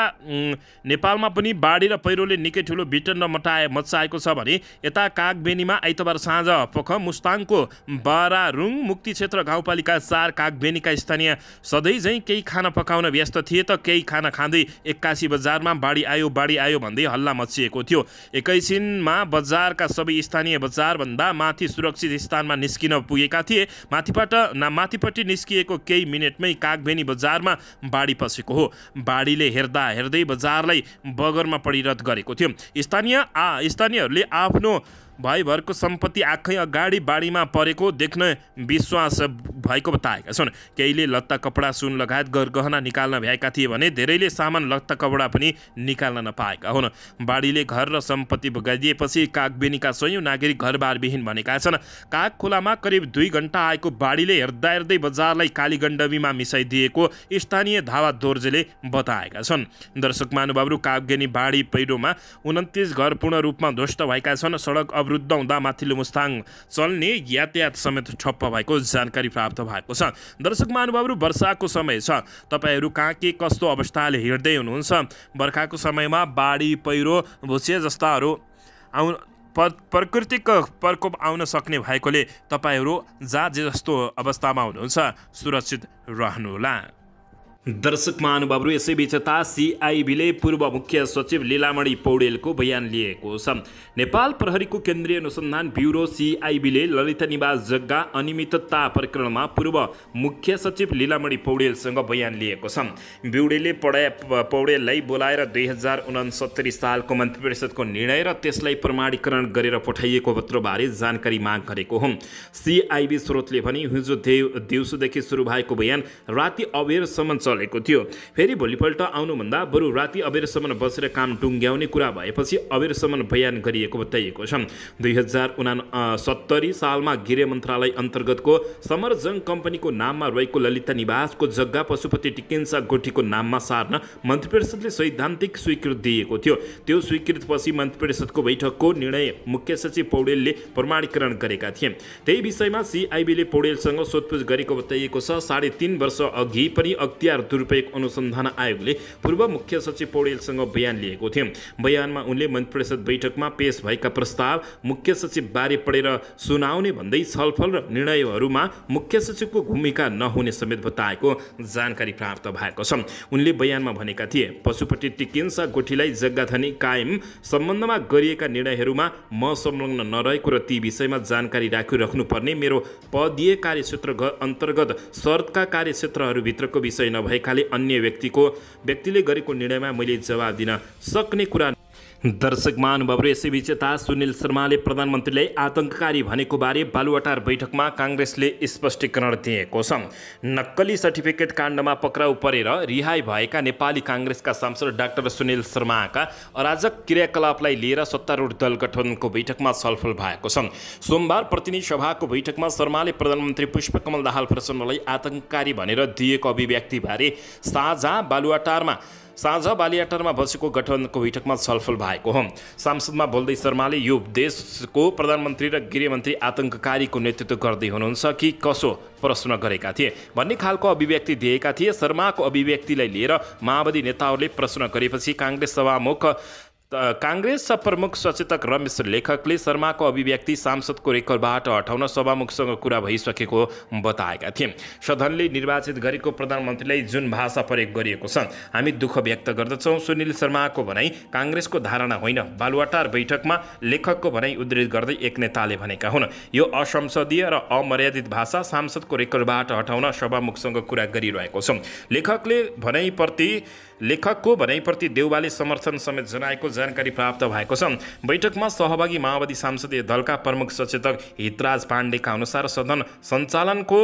S1: नेपालमा पनि बाढी र पहिरोले निकै ठुलो ठुलो बिटन र मटाए मचाएको छ भने यता कागबेनीमा आइतबार साँझ पख मुस्ताङको बारारुङ मुक्ति क्षेत्र गाउँपालिका चार कागबेनीका स्थानीय सधैँ झैँ केही खाना पकाउन व्यस्त थिए त केही खाना खाँदै एक्कासी बजारमा बाढी आयो बाढी आयो भन्दै हल्ला मचिएको थियो एकैछिनमा बजारका सबै स्थानीय बजारभन्दा माथि सुरक्षित स्थानमा निस्किन पुगेका थिए माथिबाट ना माथिपट्टि निस्किएको केही मिनटमै कागबेनी बजारमा बाढी पसेको हो बाढीले हेर्दा हेर्दै बजारलाई बगरमा परिरत गरेको थियो स्थानीय आ स्थानीयहरूले आफ्नो भाइभरको सम्पत्ति आँखै अगाडि बाढीमा परेको देख्न विश्वास भएको बताएका छन् केहीले लत्ता कपडा सुन लगायत गहना निकाल्न भ्याएका थिए भने धेरैले सामान लत्ता कपडा पनि निकाल्न नपाएका हुन् बाढीले घर र सम्पत्ति बगाइदिएपछि कागबेनीका सयौँ नागरिक घरबारविहीन भनेका छन् काग खोलामा करिब दुई घन्टा आएको बाढीले हेर्दा हेर्दै बजारलाई कालीगण्डवीमा मिसाइदिएको स्थानीय धावा दोर्जेले बताएका छन् दर्शक महानुभावहरू कागबेनी बाढी पहिरोमा उन्तिस घर पूर्ण रूपमा ध्वस्त भएका छन् सडक अवरुद्ध हुँदा माथिल्लो मुस्ताङ चल्ने यातायात समेत ठप्प भएको जानकारी प्राप्त भएको छ दर्शक महानुभावहरू वर्षाको समय छ तपाईँहरू कहाँ के कस्तो अवस्थाले हिँड्दै हुनुहुन्छ बर्खाको समयमा बाढी पहिरो भुसिया जस्ताहरू आउ पर प्राकृतिक प्रकोप आउन सक्ने भएकोले तपाईँहरू जहाँ जे जस्तो अवस्थामा हुनुहुन्छ सुरक्षित रहनुहोला दर्शक महानुभावहरू यसैबीच यता सिआइबीले पूर्व मुख्य सचिव लीलामणि पौडेलको बयान लिएको छ नेपाल प्रहरीको केन्द्रीय अनुसन्धान ब्युरो सिआइबीले ललिता निवास जग्गा अनियमितता प्रकरणमा पूर्व मुख्य सचिव लीलामणि पौडेलसँग बयान लिएको छ ब्युरोले पढा पौडेललाई बोलाएर दुई हजार उनासत्तरी सालको मन्त्री परिषदको निर्णय र त्यसलाई प्रमाणीकरण गरेर पठाइएको पत्रबारे जानकारी माग गरेको हो सिआइबी स्रोतले भने हिजो देउ दिउँसोदेखि सुरु भएको बयान राति अबेरसम्म चल चलेको थियो फेरि भोलिपल्ट आउनुभन्दा बरु राति अबेरसम्म बसेर काम टुङ्ग्याउने कुरा भएपछि अबेरसम्म बयान गरिएको बताइएको छ दुई हजार उना सत्तरी सालमा गृह मन्त्रालय अन्तर्गतको समरजङ कम्पनीको नाममा रहेको ललिता निवासको जग्गा पशुपति टिकेन्सा गोठीको नाममा सार्न मन्त्री परिषदले सैद्धान्तिक स्वीकृति दिएको थियो त्यो स्वीकृतपछि मन्त्री परिषदको बैठकको निर्णय मुख्य सचिव पौडेलले प्रमाणीकरण गरेका थिए त्यही विषयमा सिआइबीले पौडेलसँग सोधपुछ गरेको बताइएको छ साढे तिन वर्ष अघि पनि अख्तियार दुरुपयोग अनुसन्धान आयोगले पूर्व मुख्य सचिव पौडेलसँग बयान लिएको थियो बयानमा उनले मन्त्री परिषद बैठकमा पेश भएका प्रस्ताव मुख्य सचिव बारे पढेर सुनाउने भन्दै छलफल र निर्णयहरूमा मुख्य सचिवको भूमिका नहुने समेत बताएको जानकारी प्राप्त भएको छ उनले बयानमा भनेका थिए पशुपट्टि टिकिन्सा गोठीलाई जग्गाधनी कायम सम्बन्धमा गरिएका निर्णयहरूमा म संलग्न नरहेको र ती विषयमा जानकारी राखिराख्नुपर्ने मेरो पदीय कार्यक्षेत्र अन्तर्गत शर्तका कार्यक्षेत्रहरूभित्रको विषय नभए भएकाले अन्य व्यक्तिको व्यक्तिले गरेको निर्णयमा मैले जवाब दिन सक्ने कुरा दर्शक महानुभावहरू बिच यता सुनिल शर्माले प्रधानमन्त्रीलाई आतङ्ककारी भनेको बारे बालुवाटार बैठकमा काङ्ग्रेसले स्पष्टीकरण दिएको छ नक्कली सर्टिफिकेट काण्डमा पक्राउ परेर रिहाई भएका नेपाली काङ्ग्रेसका सांसद डाक्टर सुनिल शर्माका अराजक क्रियाकलापलाई लिएर सत्तारूढ दल गठनको बैठकमा छलफल भएको छ सोमबार प्रतिनिधि सभाको बैठकमा शर्माले प्रधानमन्त्री पुष्पकमल दाहाल प्रचण्डलाई आतङ्ककारी भनेर दिएको अभिव्यक्तिबारे साझा बालुवाटारमा साँझ बालियाटरमा बसेको गठबन्धनको बैठकमा छलफल भएको हो सांसदमा बोल्दै शर्माले यो देशको प्रधानमन्त्री र गृहमन्त्री आतङ्ककारीको नेतृत्व गर्दै हुनुहुन्छ कि कसो प्रश्न गरेका थिए भन्ने खालको अभिव्यक्ति दिएका थिए शर्माको अभिव्यक्तिलाई लिएर माओवादी नेताहरूले प्रश्न गरेपछि काङ्ग्रेस सभामुख काङ्ग्रेसका प्रमुख सचेतक रमेश लेखकले शर्माको अभिव्यक्ति सांसदको रेकर्डबाट हटाउन सभामुखसँग कुरा भइसकेको बताएका थिए सदनले निर्वाचित गरेको प्रधानमन्त्रीलाई जुन भाषा प्रयोग गरिएको छ हामी दुःख व्यक्त गर्दछौँ सुनिल शर्माको भनाई काङ्ग्रेसको धारणा होइन बालुवाटार बैठकमा लेखकको भनाई उद्धित गर्दै एक नेताले भनेका हुन् यो असंसदीय र अमर्यादित भाषा सांसदको रेकर्डबाट हटाउन सभामुखसँग कुरा गरिरहेको छ लेखकले भनाइप्रति लेखकको भनाइप्रति देउवाले समर्थन समेत जनाएको जानकारी प्राप्त भएको छ बैठकमा सहभागी माओवादी सांसदीय दलका प्रमुख सचेतक हितराज पाण्डेका अनुसार सदन सञ्चालनको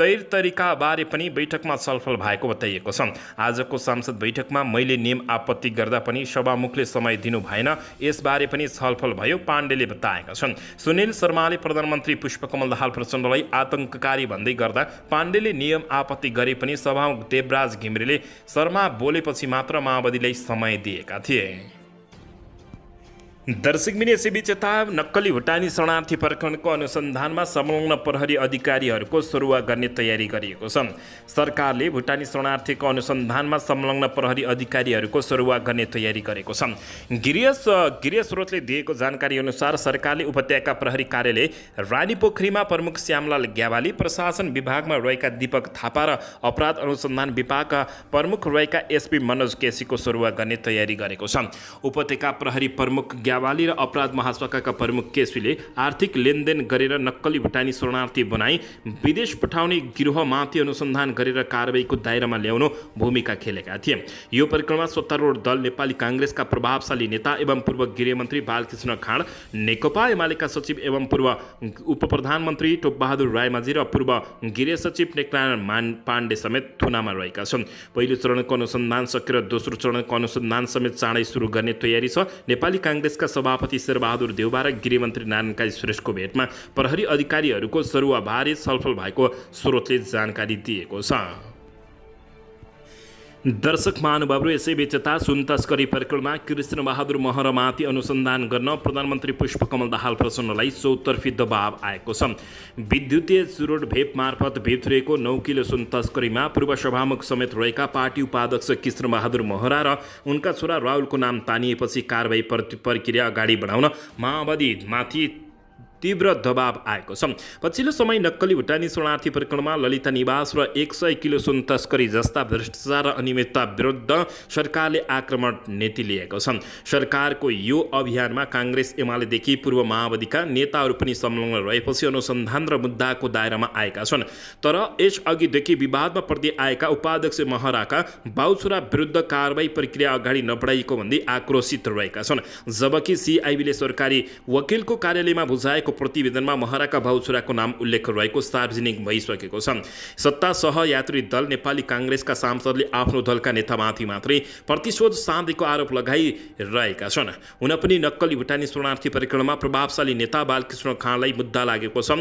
S1: तैर तरिकाबारे पनि बैठकमा छलफल भएको बताइएको छ आजको सांसद बैठकमा मैले नियम आपत्ति गर्दा पनि सभामुखले समय दिनु भएन यसबारे पनि छलफल भयो पाण्डेले बताएका छन् सुनिल शर्माले प्रधानमन्त्री पुष्पकमल दाहाल प्रचण्डलाई आतङ्ककारी भन्दै गर्दा पाण्डेले नियम आपत्ति गरे पनि सभामुख देवराज घिमरेले शर्मा बोल बोलेपछि मात्र माओवादीलाई समय दिएका थिए दर्शक मिने चेता यता नक्कली भुटानी शरणार्थी प्रकरणको अनुसन्धानमा संलग्न प्रहरी अधिकारीहरूको सरुवा गर्ने तयारी गरिएको छ सरकारले भुटानी शरणार्थीको अनुसन्धानमा संलग्न प्रहरी अधिकारीहरूको सरुवा गर्ने तयारी गरेको छ गृह गृह स्रोतले दिएको जानकारी अनुसार सरकारले उपत्यका प्रहरी कार्यालय रानी पोखरीमा प्रमुख श्यामलाल ग्यावाली प्रशासन विभागमा रहेका दीपक थापा र अपराध अनुसन्धान विभागका प्रमुख रहेका एसपी मनोज केसीको सरुवा गर्ने तयारी गरेको छ उपत्यका प्रहरी प्रमुख ग्यावाली र अपराध महाशाखाका प्रमुख केसीले आर्थिक लेनदेन गरेर नक्कली भुटानी शरणार्थी बनाई विदेश पठाउने गृहमाथि अनुसन्धान गरेर कारवाहीको दायरामा ल्याउनु भूमिका खेलेका थिए यो प्रकरणमा सत्तारूढ दल नेपाली काङ्ग्रेसका प्रभावशाली नेता एवं पूर्व गृहमन्त्री बालकृष्ण खाँड नेकपा एमालेका सचिव एवं पूर्व उप प्रधानमन्त्री टोपबहादुर रायमाझी र पूर्व गृह सचिव नेकनारायण मान पाण्डे समेत थुनामा रहेका छन् पहिलो चरणको अनुसन्धान सकेर दोस्रो चरणको अनुसन्धान समेत चाँडै सुरु गर्ने तयारी छ नेपाली काङ्ग्रेस कङ्ग्रेसका सभापति शेरबहादुर देउबा र गृहमन्त्री नारायण काजी सुरेशको भेटमा प्रहरी अधिकारीहरूको सरुवाबारे छलफल भएको स्रोतले जानकारी दिएको छ दर्शक महानुभावहरू बिच यता सुन तस्करी परिक्रममा कृष्ण बहादुर महरमाथि अनुसन्धान गर्न प्रधानमन्त्री पुष्पकमल दाहाल प्रसन्नलाई चौतर्फी दबाव आएको छ विद्युतीय चुरोट भेप मार्फत भित्रिएको नौ किलो सुन तस्करीमा पूर्व सभामुख समेत रहेका पार्टी उपाध्यक्ष कृष्ण कृष्णबहादुर महरा र उनका छोरा राहुलको नाम तानिएपछि कारवाही प्रक्रिया अगाडि बढाउन माओवादीमाथि तीव्र दबाव आएको छ पछिल्लो समय नक्कली भुटानी शरणार्थी प्रकरणमा ललिता निवास र एक सय किलो सुन तस्करी जस्ता भ्रष्टाचार र अनियमितता विरुद्ध सरकारले आक्रमण नीति लिएको छ सरकारको यो अभियानमा काङ्ग्रेस एमालेदेखि पूर्व माओवादीका नेताहरू पनि संलग्न रहेपछि अनुसन्धान र मुद्दाको दायरामा आएका छन् तर यसअघिदेखि विवादमा पर्दै आएका उपाध्यक्ष महराका बाउछुरा विरुद्ध कारवाही प्रक्रिया अगाडि नबढाइएको भन्दै आक्रोशित रहेका छन् जबकि सिआइबीले सरकारी वकिलको कार्यालयमा बुझाएको भएको प्रतिवेदनमा महराका भाउचुराको नाम उल्लेख रहेको सार्वजनिक भइसकेको छ सत्ता सहयात्री दल नेपाली काङ्ग्रेसका सांसदले आफ्नो दलका नेतामाथि मात्रै प्रतिशोध साँधेको आरोप लगाइरहेका छन् हुन पनि नक्कली भुटानी शरणार्थी प्रकरणमा प्रभावशाली नेता बालकृष्ण खाँलाई मुद्दा लागेको छ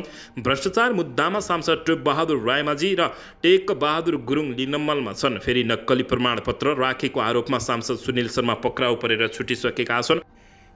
S1: भ्रष्टाचार मुद्दामा सांसद बहादुर रायमाझी र टेक बहादुर गुरुङ लिनमलमा छन् फेरि नक्कली प्रमाणपत्र राखेको आरोपमा सांसद सुनिल शर्मा पक्राउ परेर छुटिसकेका छन्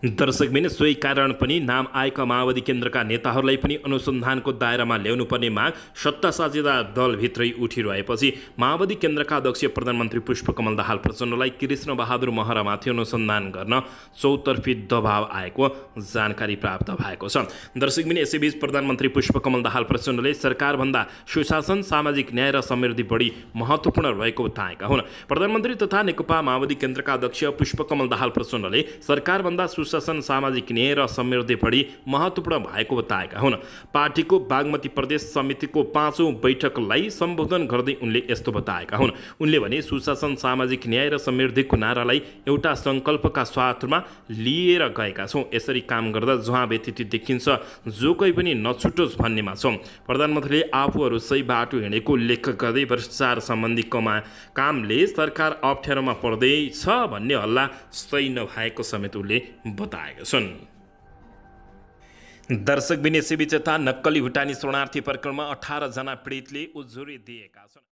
S1: दर्शकबिन सोही कारण पनि नाम आएका माओवादी केन्द्रका नेताहरूलाई पनि अनुसन्धानको दायरामा ल्याउनुपर्ने माग सत्ता साझेदार दलभित्रै उठिरहेपछि माओवादी केन्द्रका अध्यक्ष प्रधानमन्त्री पुष्पकमल दाहाल प्रचण्डलाई कृष्ण बहादुर महरामाथि अनुसन्धान गर्न चौतर्फी दबाव आएको जानकारी प्राप्त भएको छ दर्शकबिन यसैबीच प्रधानमन्त्री पुष्पकमल दाहाल प्रचण्डले सरकारभन्दा सुशासन सामाजिक न्याय र समृद्धि बढी महत्त्वपूर्ण रहेको बताएका हुन् प्रधानमन्त्री तथा नेकपा माओवादी केन्द्रका अध्यक्ष पुष्पकमल दाहाल प्रचण्डले सरकारभन्दा सुशासन सुशासन सामाजिक न्याय र समृद्धि बढी महत्त्वपूर्ण भएको बताएका हुन् पार्टीको बागमती प्रदेश समितिको पाँचौँ बैठकलाई सम्बोधन गर्दै उनले यस्तो बताएका हुन् उनले भने सुशासन सामाजिक न्याय र समृद्धिको नारालाई एउटा सङ्कल्पका स्वार्थमा लिएर गएका छौँ यसरी काम गर्दा जहाँ व्यतिथि देखिन्छ जो कोही पनि नछुटोस् भन्नेमा छौँ प्रधानमन्त्रीले आफूहरू सही बाटो हिँडेको उल्लेख गर्दै भ्रष्टाचार सम्बन्धी कमा कामले सरकार अप्ठ्यारोमा पर्दैछ भन्ने हल्ला सही नभएको समेत उनले बताएका छन् दर्शक विनय शिविचेता नक्कली भुटानी शरणार्थी प्रकरणमा अठारजना पीडितले उजुरी दिएका छन्